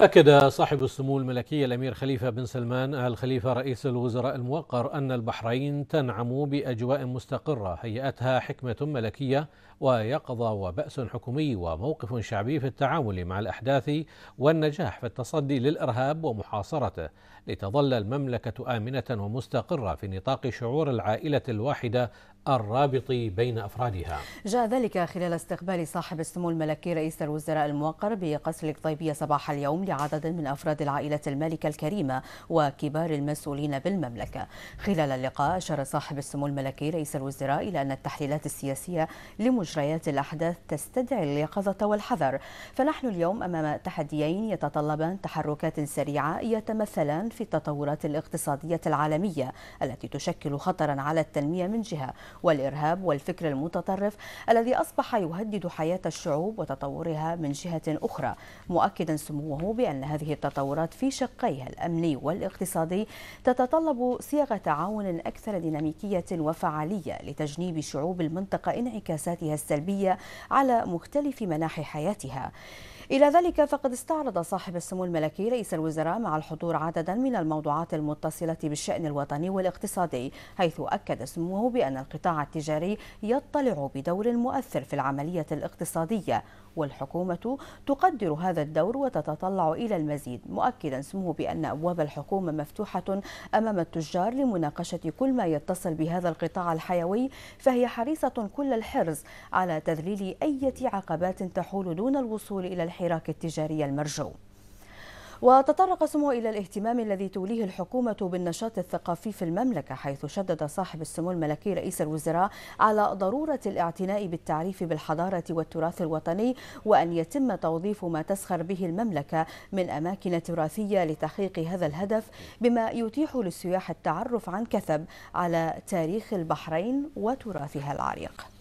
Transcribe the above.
أكد صاحب السمو الملكي الأمير خليفة بن سلمان آل خليفة رئيس الوزراء الموقر أن البحرين تنعم بأجواء مستقرة هيأتها حكمة ملكية ويقظة وبأس حكومي وموقف شعبي في التعامل مع الأحداث والنجاح في التصدي للإرهاب ومحاصرته لتظل المملكة آمنة ومستقرة في نطاق شعور العائلة الواحدة الرابط بين أفرادها جاء ذلك خلال استقبال صاحب السمو الملكي رئيس الوزراء الموقر بقصر القطيبية صباح اليوم لعدد من أفراد العائلة المالكة الكريمة وكبار المسؤولين بالمملكة خلال اللقاء أشار صاحب السمو الملكي رئيس الوزراء إلى أن التحليلات السياسية لمجريات الأحداث تستدعي اليقظة والحذر فنحن اليوم أمام تحديين يتطلبان تحركات سريعة يتمثلان في التطورات الاقتصادية العالمية التي تشكل خطرا على التنمية من جهة والإرهاب والفكر المتطرف الذي أصبح يهدد حياة الشعوب وتطورها من جهة أخرى مؤكدا سموه بأن هذه التطورات في شقيها الأمني والاقتصادي تتطلب صيغ تعاون أكثر ديناميكية وفعالية لتجنيب شعوب المنطقة انعكاساتها السلبية على مختلف مناحي حياتها إلى ذلك فقد استعرض صاحب السمو الملكي رئيس الوزراء مع الحضور عددا من الموضوعات المتصلة بالشأن الوطني والاقتصادي حيث أكد سموه بأن القطاع التجاري يطلع بدور مؤثر في العملية الاقتصادية والحكومة تقدر هذا الدور وتتطلع إلى المزيد مؤكدا سموه بأن أبواب الحكومة مفتوحة أمام التجار لمناقشة كل ما يتصل بهذا القطاع الحيوي فهي حريصة كل الحرص على تذليل أي عقبات تحول دون الوصول إلى الحراك التجاري المرجو وتطرق سمو إلى الاهتمام الذي توليه الحكومة بالنشاط الثقافي في المملكة حيث شدد صاحب السمو الملكي رئيس الوزراء على ضرورة الاعتناء بالتعريف بالحضارة والتراث الوطني وأن يتم توظيف ما تسخر به المملكة من أماكن تراثية لتحقيق هذا الهدف بما يتيح للسياح التعرف عن كثب على تاريخ البحرين وتراثها العريق